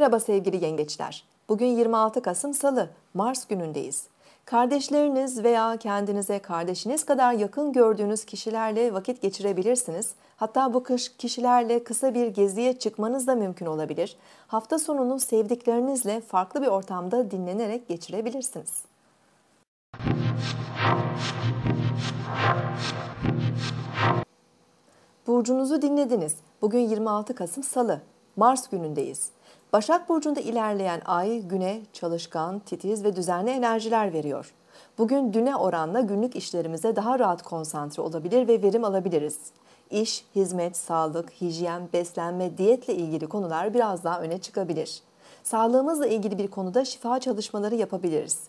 Merhaba sevgili yengeçler. Bugün 26 Kasım Salı, Mars günündeyiz. Kardeşleriniz veya kendinize kardeşiniz kadar yakın gördüğünüz kişilerle vakit geçirebilirsiniz. Hatta bu kış kişilerle kısa bir geziye çıkmanız da mümkün olabilir. Hafta sonunu sevdiklerinizle farklı bir ortamda dinlenerek geçirebilirsiniz. Burcunuzu dinlediniz. Bugün 26 Kasım Salı. Mars günündeyiz. Başak Burcu'nda ilerleyen ay güne çalışkan, titiz ve düzenli enerjiler veriyor. Bugün düne oranla günlük işlerimize daha rahat konsantre olabilir ve verim alabiliriz. İş, hizmet, sağlık, hijyen, beslenme, diyetle ilgili konular biraz daha öne çıkabilir. Sağlığımızla ilgili bir konuda şifa çalışmaları yapabiliriz.